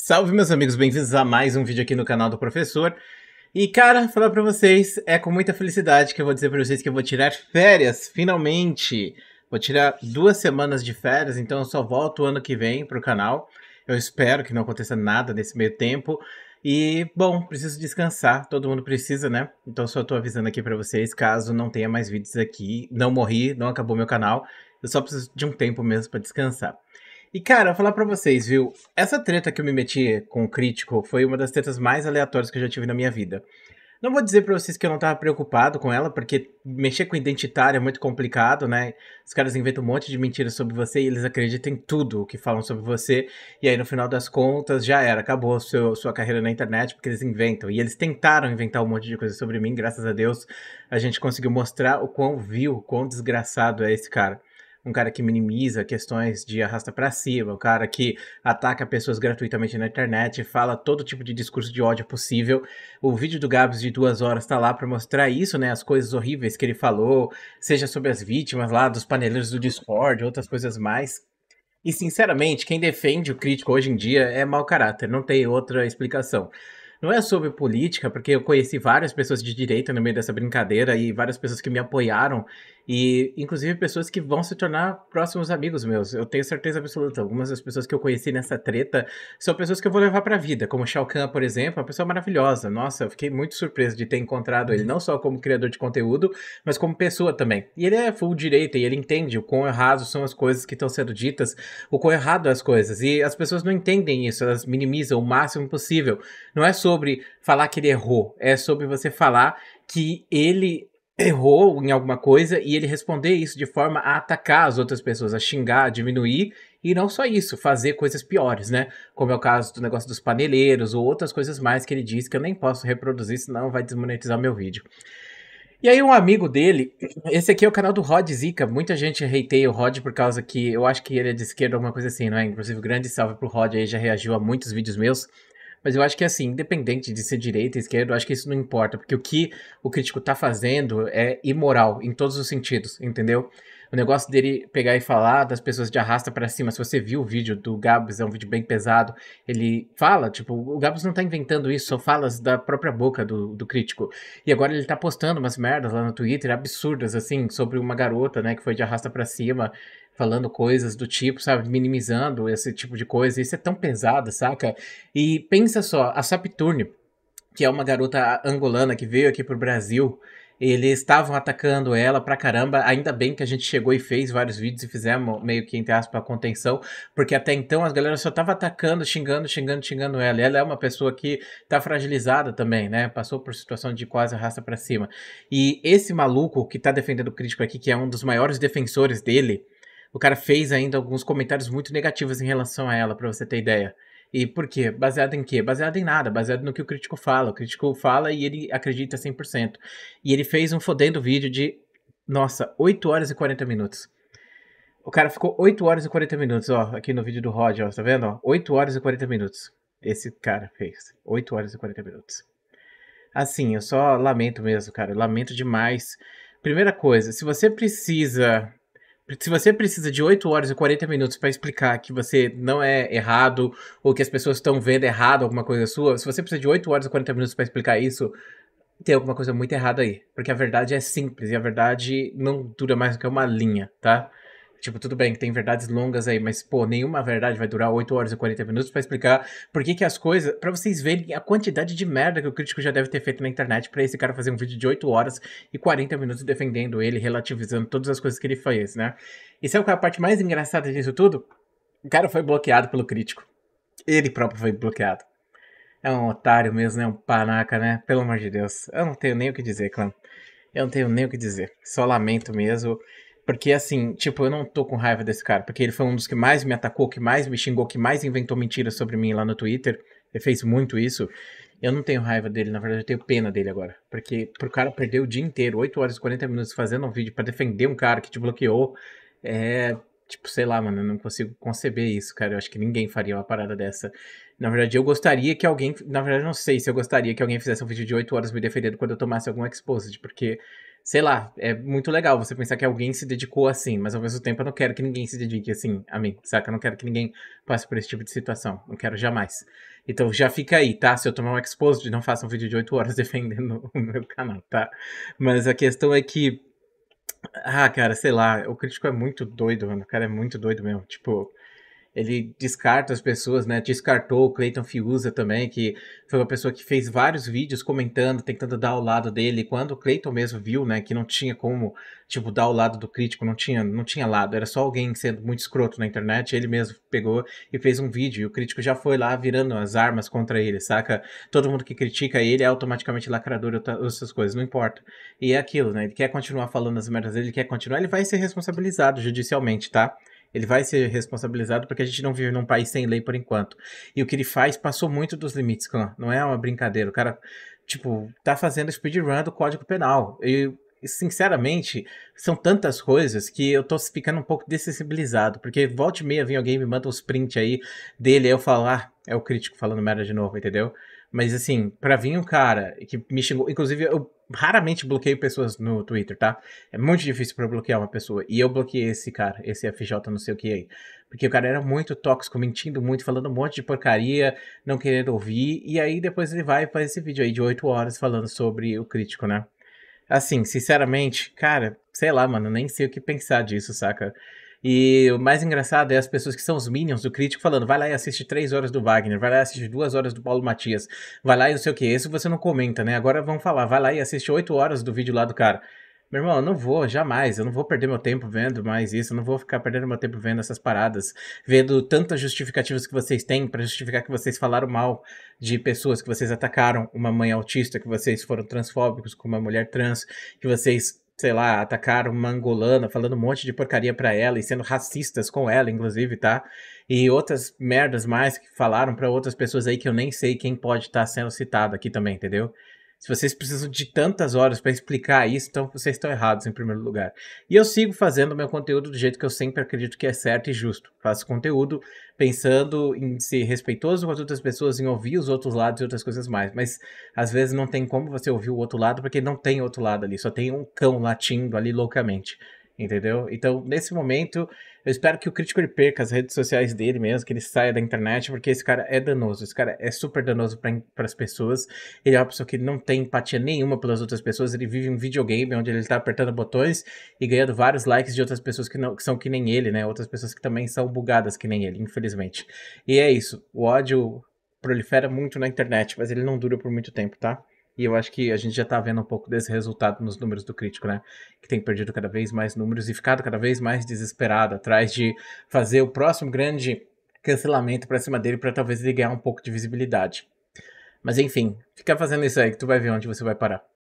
Salve, meus amigos, bem-vindos a mais um vídeo aqui no canal do Professor. E, cara, falar pra vocês, é com muita felicidade que eu vou dizer pra vocês que eu vou tirar férias, finalmente! Vou tirar duas semanas de férias, então eu só volto ano que vem pro canal. Eu espero que não aconteça nada nesse meio tempo. E, bom, preciso descansar, todo mundo precisa, né? Então só tô avisando aqui pra vocês, caso não tenha mais vídeos aqui, não morri, não acabou meu canal. Eu só preciso de um tempo mesmo pra descansar. E, cara, falar para vocês, viu? Essa treta que eu me meti com o crítico foi uma das tretas mais aleatórias que eu já tive na minha vida. Não vou dizer para vocês que eu não tava preocupado com ela, porque mexer com identitário é muito complicado, né? Os caras inventam um monte de mentiras sobre você e eles acreditam em tudo o que falam sobre você. E aí, no final das contas, já era, acabou a sua carreira na internet, porque eles inventam. E eles tentaram inventar um monte de coisa sobre mim, graças a Deus a gente conseguiu mostrar o quão vil, o quão desgraçado é esse cara um cara que minimiza questões de arrasta para cima, o um cara que ataca pessoas gratuitamente na internet, fala todo tipo de discurso de ódio possível. O vídeo do Gabs de duas horas tá lá para mostrar isso, né? As coisas horríveis que ele falou, seja sobre as vítimas lá, dos paneleiros do Discord, outras coisas mais. E sinceramente, quem defende o crítico hoje em dia é mau caráter, não tem outra explicação não é sobre política, porque eu conheci várias pessoas de direita no meio dessa brincadeira e várias pessoas que me apoiaram e, inclusive, pessoas que vão se tornar próximos amigos meus. Eu tenho certeza absoluta. Algumas das pessoas que eu conheci nessa treta são pessoas que eu vou levar pra vida, como Shao Kahn, por exemplo, uma pessoa maravilhosa. Nossa, eu fiquei muito surpreso de ter encontrado ele, não só como criador de conteúdo, mas como pessoa também. E ele é full direita e ele entende o quão errado são as coisas que estão sendo ditas, o quão errado as coisas. E as pessoas não entendem isso, elas minimizam o máximo possível. Não é sobre falar que ele errou, é sobre você falar que ele errou em alguma coisa e ele responder isso de forma a atacar as outras pessoas, a xingar, a diminuir e não só isso, fazer coisas piores, né? Como é o caso do negócio dos paneleiros ou outras coisas mais que ele diz que eu nem posso reproduzir, senão vai desmonetizar meu vídeo. E aí um amigo dele, esse aqui é o canal do Rod Zica, muita gente hateia o Rod por causa que eu acho que ele é de esquerda, alguma coisa assim, não é? Inclusive, grande salve pro Rod aí, já reagiu a muitos vídeos meus. Mas eu acho que, assim, independente de ser direita, esquerda, eu acho que isso não importa, porque o que o crítico tá fazendo é imoral em todos os sentidos, entendeu? O negócio dele pegar e falar das pessoas de arrasta para cima. Se você viu o vídeo do Gabs, é um vídeo bem pesado. Ele fala, tipo, o Gabs não tá inventando isso, são falas da própria boca do, do crítico. E agora ele tá postando umas merdas lá no Twitter absurdas, assim, sobre uma garota, né, que foi de arrasta para cima falando coisas do tipo, sabe? Minimizando esse tipo de coisa. Isso é tão pesado, saca? E pensa só, a Sapturne, que é uma garota angolana que veio aqui pro Brasil. Eles estavam atacando ela pra caramba. Ainda bem que a gente chegou e fez vários vídeos e fizemos meio que, entre aspas, a contenção, porque até então as galera só tava atacando, xingando, xingando, xingando ela. E ela é uma pessoa que tá fragilizada também, né? Passou por situação de quase arrasta pra cima. E esse maluco que tá defendendo o crítico aqui, que é um dos maiores defensores dele, o cara fez ainda alguns comentários muito negativos em relação a ela, para você ter ideia. E por quê? Baseado em quê? Baseado em nada, baseado no que o crítico fala. O crítico fala e ele acredita 100%. E ele fez um fodendo vídeo de, nossa, 8 horas e 40 minutos. O cara ficou 8 horas e 40 minutos, ó, aqui no vídeo do Rod, ó, tá vendo? Ó, 8 horas e 40 minutos. Esse cara fez 8 horas e 40 minutos. Assim, eu só lamento mesmo, cara, lamento demais. Primeira coisa, se você precisa se você precisa de 8 horas e 40 minutos para explicar que você não é errado ou que as pessoas estão vendo errado alguma coisa sua, se você precisa de 8 horas e 40 minutos para explicar isso, tem alguma coisa muito errada aí. Porque a verdade é simples e a verdade não dura mais do que uma linha, tá? Tipo, tudo bem que tem verdades longas aí, mas, pô, nenhuma verdade vai durar 8 horas e 40 minutos para explicar por que, que as coisas. para vocês verem a quantidade de merda que o crítico já deve ter feito na internet para esse cara fazer um vídeo de 8 horas e 40 minutos defendendo ele, relativizando todas as coisas que ele fez, né? E sabe qual é a parte mais engraçada disso tudo? O cara foi bloqueado pelo crítico. Ele próprio foi bloqueado. É um otário mesmo, né? Um panaca, né? Pelo amor de Deus. Eu não tenho nem o que dizer, Clã. Eu não tenho nem o que dizer. Só lamento mesmo. Porque, assim, tipo, eu não tô com raiva desse cara, porque ele foi um dos que mais me atacou, que mais me xingou, que mais inventou mentiras sobre mim lá no Twitter. Ele fez muito isso. Eu não tenho raiva dele, na verdade, eu tenho pena dele agora. Porque pro cara perder o dia inteiro, 8 horas e 40 minutos fazendo um vídeo para defender um cara que te bloqueou, é. Tipo, sei lá, mano, eu não consigo conceber isso, cara. Eu acho que ninguém faria uma parada dessa. Na verdade, eu gostaria que alguém. Na verdade, não sei se eu gostaria que alguém fizesse um vídeo de 8 horas me defendendo quando eu tomasse algum exposed, porque sei lá, é muito legal você pensar que alguém se dedicou assim, mas ao mesmo tempo eu não quero que ninguém se dedique assim a mim, saca? Eu não quero que ninguém passe por esse tipo de situação, não quero jamais. Então já fica aí, tá? Se eu tomar um exposed, não faça um vídeo de 8 horas defendendo o meu canal, tá? Mas a questão é que. Ah, cara, sei lá, o crítico é muito doido, mano. O cara é muito doido mesmo. Tipo, ele descarta as pessoas, né? Descartou o Clayton Fiuza também, que foi uma pessoa que fez vários vídeos comentando, tentando dar ao lado dele. Quando o Clayton mesmo viu, né, que não tinha como, tipo, dar ao lado do crítico, não tinha, não tinha lado, era só alguém sendo muito escroto na internet, ele mesmo pegou e fez um vídeo. E o crítico já foi lá virando as armas contra ele, saca? Todo mundo que critica ele é automaticamente lacrador ou essas coisas, não importa. E é aquilo, né? Ele quer continuar falando as merdas dele, ele quer continuar, ele vai ser responsabilizado judicialmente, tá? Ele vai ser responsabilizado porque a gente não vive num país sem lei por enquanto. E o que ele faz passou muito dos limites, Khan. Não é uma brincadeira. O cara, tipo, tá fazendo speedrun do Código Penal. E sinceramente, são tantas coisas que eu tô ficando um pouco dessensibilizado, porque volta e meia vem alguém me manda uns prints aí dele, aí eu falo ah, é o crítico falando merda de novo, entendeu? Mas assim, pra vir um cara que me xingou, inclusive eu raramente bloqueio pessoas no Twitter, tá? É muito difícil para bloquear uma pessoa. E eu bloqueei esse cara, esse FJ não sei o que aí. Porque o cara era muito tóxico, mentindo muito, falando um monte de porcaria, não querendo ouvir. E aí depois ele vai e faz esse vídeo aí de 8 horas falando sobre o crítico, né? Assim, sinceramente, cara, sei lá, mano, nem sei o que pensar disso, saca? E o mais engraçado é as pessoas que são os minions do crítico falando: vai lá e assiste três horas do Wagner, vai lá e assiste duas horas do Paulo Matias, vai lá e não sei o que. Isso você não comenta, né? Agora vão falar: vai lá e assiste oito horas do vídeo lá do cara. Meu irmão, eu não vou, jamais. Eu não vou perder meu tempo vendo mais isso. Eu não vou ficar perdendo meu tempo vendo essas paradas. Vendo tantas justificativas que vocês têm para justificar que vocês falaram mal de pessoas que vocês atacaram, uma mãe autista, que vocês foram transfóbicos com uma mulher trans, que vocês sei lá, atacaram uma angolana, falando um monte de porcaria para ela e sendo racistas com ela, inclusive, tá? E outras merdas mais que falaram para outras pessoas aí que eu nem sei quem pode estar tá sendo citado aqui também, entendeu? Se vocês precisam de tantas horas para explicar isso, então vocês estão errados em primeiro lugar. E eu sigo fazendo meu conteúdo do jeito que eu sempre acredito que é certo e justo. Faço conteúdo pensando em ser respeitoso com as outras pessoas, em ouvir os outros lados e outras coisas mais. Mas às vezes não tem como você ouvir o outro lado, porque não tem outro lado ali, só tem um cão latindo ali loucamente entendeu? Então, nesse momento, eu espero que o crítico ele perca as redes sociais dele mesmo, que ele saia da internet, porque esse cara é danoso, esse cara é super danoso para as pessoas. Ele é uma pessoa que não tem empatia nenhuma pelas outras pessoas, ele vive um videogame onde ele está apertando botões e ganhando vários likes de outras pessoas que, não, que são que nem ele, né? Outras pessoas que também são bugadas que nem ele, infelizmente. E é isso, o ódio prolifera muito na internet, mas ele não dura por muito tempo, tá? E eu acho que a gente já está vendo um pouco desse resultado nos números do crítico, né? Que tem perdido cada vez mais números e ficado cada vez mais desesperado atrás de fazer o próximo grande cancelamento para cima dele para talvez ele ganhar um pouco de visibilidade. Mas enfim, fica fazendo isso aí que tu vai ver onde você vai parar.